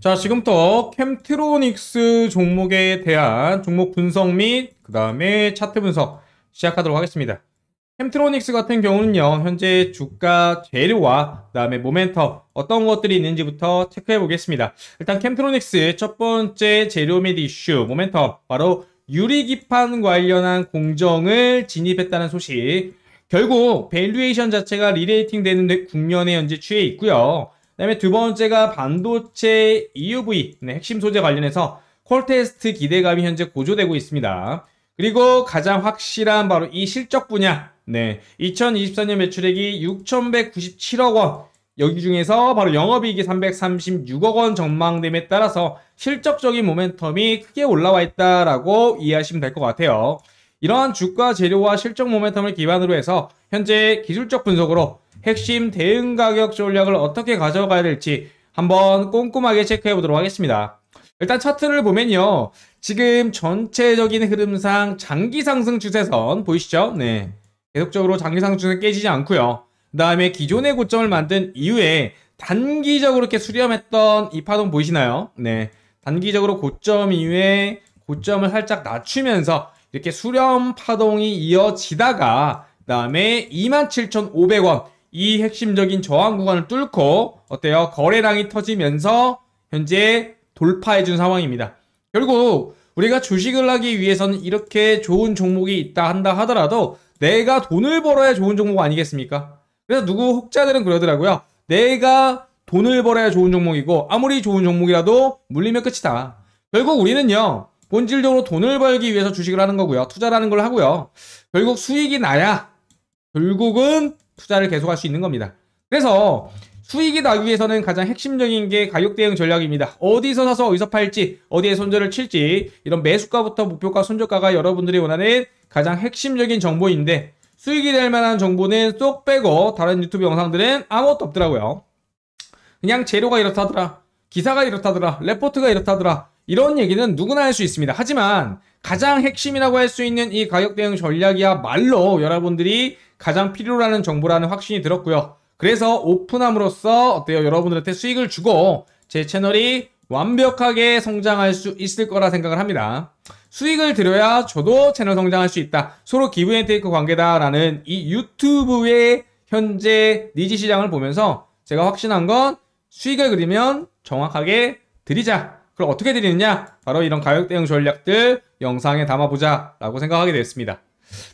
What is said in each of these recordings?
자, 지금부터 캠트로닉스 종목에 대한 종목 분석 및 그 다음에 차트 분석 시작하도록 하겠습니다. 캠트로닉스 같은 경우는요, 현재 주가 재료와 그 다음에 모멘텀 어떤 것들이 있는지부터 체크해 보겠습니다. 일단 캠트로닉스첫 번째 재료 및 이슈, 모멘텀, 바로 유리기판 관련한 공정을 진입했다는 소식. 결국 밸류에이션 자체가 리레이팅 되는 국면에 현재 취해 있고요. 다음에 두 번째가 반도체 EUV 네, 핵심 소재 관련해서 콜 테스트 기대감이 현재 고조되고 있습니다. 그리고 가장 확실한 바로 이 실적 분야. 네. 2024년 매출액이 6,197억 원. 여기 중에서 바로 영업이익이 336억 원 전망됨에 따라서 실적적인 모멘텀이 크게 올라와 있다라고 이해하시면 될 것 같아요. 이러한 주가 재료와 실적 모멘텀을 기반으로 해서 현재 기술적 분석으로 핵심 대응 가격 전략을 어떻게 가져가야 될지 한번 꼼꼼하게 체크해 보도록 하겠습니다. 일단 차트를 보면요. 지금 전체적인 흐름상 장기 상승 추세선 보이시죠? 네. 계속적으로 장기 상승은 깨지지 않고요. 그 다음에 기존의 고점을 만든 이후에 단기적으로 이렇게 수렴했던 이 파동 보이시나요? 네. 단기적으로 고점 이후에 고점을 살짝 낮추면서 이렇게 수렴 파동이 이어지다가 그 다음에 27,500원 이 핵심적인 저항 구간을 뚫고 어때요? 거래량이 터지면서 현재 돌파해 준 상황입니다. 결국 우리가 주식을 하기 위해서는 이렇게 좋은 종목이 있다 한다 하더라도 내가 돈을 벌어야 좋은 종목 아니겠습니까? 그래서 누구 혹자들은 그러더라고요. 내가 돈을 벌어야 좋은 종목이고 아무리 좋은 종목이라도 물리면 끝이다. 결국 우리는요. 본질적으로 돈을 벌기 위해서 주식을 하는 거고요. 투자라는 걸 하고요. 결국 수익이 나야 결국은 투자를 계속할 수 있는 겁니다. 그래서 수익이 나기 위해서는 가장 핵심적인 게 가격 대응 전략입니다. 어디서 사서 어디서 팔지, 어디에 손절을 칠지 이런 매수가부터 목표가, 손절가가 여러분들이 원하는 가장 핵심적인 정보인데 수익이 될 만한 정보는 쏙 빼고 다른 유튜브 영상들은 아무것도 없더라고요. 그냥 재료가 이렇다더라, 기사가 이렇다더라, 레포트가 이렇다더라 이런 얘기는 누구나 할 수 있습니다. 하지만 가장 핵심이라고 할 수 있는 이 가격 대응 전략이야말로 여러분들이 가장 필요로 하는 정보라는 확신이 들었고요. 그래서 오픈함으로써 어때요? 여러분들한테 수익을 주고 제 채널이 완벽하게 성장할 수 있을 거라 생각을 합니다. 수익을 드려야 저도 채널 성장할 수 있다. 서로 기브앤테이크 관계다라는 이 유튜브의 현재 니지 시장을 보면서 제가 확신한 건 수익을 그리면 정확하게 드리자. 그럼 어떻게 드리느냐? 바로 이런 가격 대응 전략들 영상에 담아보자 라고 생각하게 됐습니다.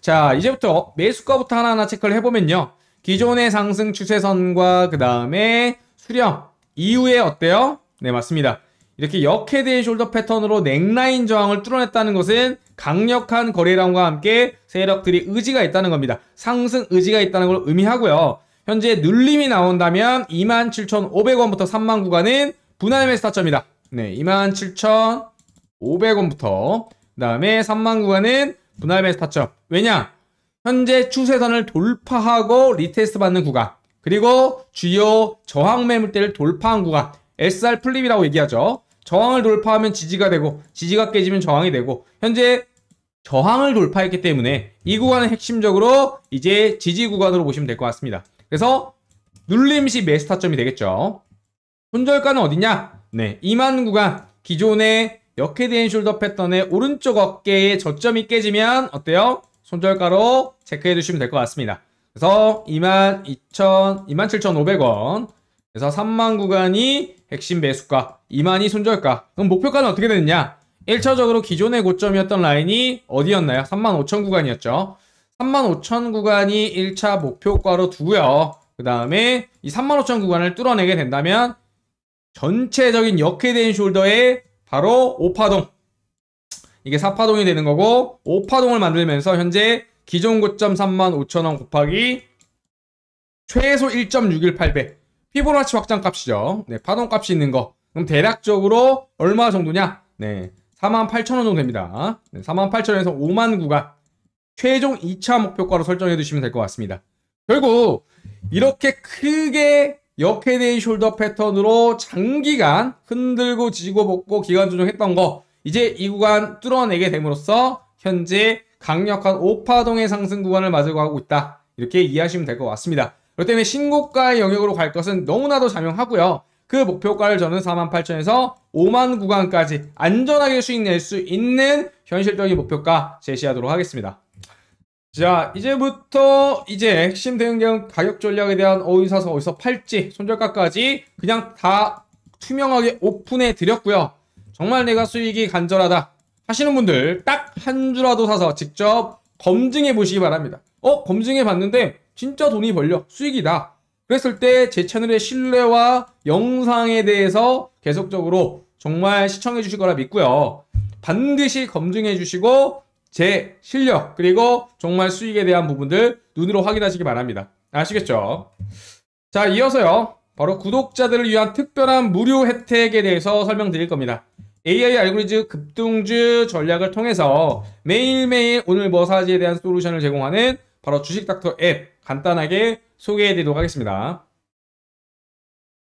자, 이제부터 매수가부터 하나하나 체크를 해보면요. 기존의 상승 추세선과 그 다음에 수령 이후에 어때요? 네, 맞습니다. 이렇게 역헤드의 숄더 패턴으로 넥라인 저항을 뚫어냈다는 것은 강력한 거래량과 함께 세력들이 의지가 있다는 겁니다. 상승 의지가 있다는 걸 의미하고요. 현재 눌림이 나온다면 27,500원부터 3만 구간은 분할 매수 타점이다. 네, 27,500원부터 그 다음에 3만 구간은 분할매스 타점. 왜냐? 현재 추세선을 돌파하고 리테스트 받는 구간. 그리고 주요 저항 매물대를 돌파한 구간. SR 플립이라고 얘기하죠. 저항을 돌파하면 지지가 되고 지지가 깨지면 저항이 되고 현재 저항을 돌파했기 때문에 이 구간은 핵심적으로 이제 지지 구간으로 보시면 될 것 같습니다. 그래서 눌림시 매수 타점이 되겠죠. 손절가는 어디냐? 네, 2만 구간 기존의 역헤드앤 숄더 패턴의 오른쪽 어깨에 저점이 깨지면 어때요? 손절가로 체크해 주시면 될 것 같습니다. 그래서 22,000, 27,500원 그래서 3만 구간이 핵심 매수가, 2만이 손절가. 그럼 목표가는 어떻게 되느냐? 1차적으로 기존의 고점이었던 라인이 어디였나요? 3만 5천 구간이었죠. 3만 5천 구간이 1차 목표가로 두고요. 그 다음에 이 3만 5천 구간을 뚫어내게 된다면 전체적인 역회대인 숄더의 바로 오파동 이게 4파동이 되는 거고 5파동을 만들면서 현재 기존 9.3만 5천원 곱하기 최소 1.618배 피보나치 확장값이죠 네 파동값이 있는 거 그럼 대략적으로 얼마 정도냐 네 48,000원 정도 됩니다 네, 48,000원에서 5만 구간 최종 2차 목표가로 설정해 두시면 될 것 같습니다 결국 이렇게 크게 역헤데이 숄더 패턴으로 장기간 흔들고 지지고 벗고 기간 조정했던 거 이제 이 구간 뚫어내게 됨으로써 현재 강력한 오파동의 상승 구간을 맞으고 하고 있다 이렇게 이해하시면 될 것 같습니다 그렇기 때문에 신고가의 영역으로 갈 것은 너무나도 자명하고요 그 목표가를 저는 48,000에서 5만 구간까지 안전하게 수익 낼 수 있는 현실적인 목표가 제시하도록 하겠습니다 자 이제부터 이제 핵심 대응경 가격 전략에 대한 어디사서 어디서 팔지 손절가까지 그냥 다 투명하게 오픈해 드렸고요 정말 내가 수익이 간절하다 하시는 분들 딱 한 주라도 사서 직접 검증해 보시기 바랍니다 어 검증해 봤는데 진짜 돈이 벌려 수익이 다 그랬을 때 제 채널의 신뢰와 영상에 대해서 계속적으로 정말 시청해 주실 거라 믿고요 반드시 검증해 주시고 제 실력 그리고 정말 수익에 대한 부분들 눈으로 확인하시기 바랍니다. 아시겠죠? 자 이어서요 바로 구독자들을 위한 특별한 무료 혜택에 대해서 설명드릴 겁니다. AI 알고리즘 급등주 전략을 통해서 매일매일 오늘 뭐 사지에 대한 솔루션을 제공하는 바로 주식닥터 앱 간단하게 소개해드리도록 하겠습니다.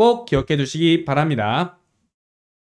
꼭 기억해 두시기 바랍니다.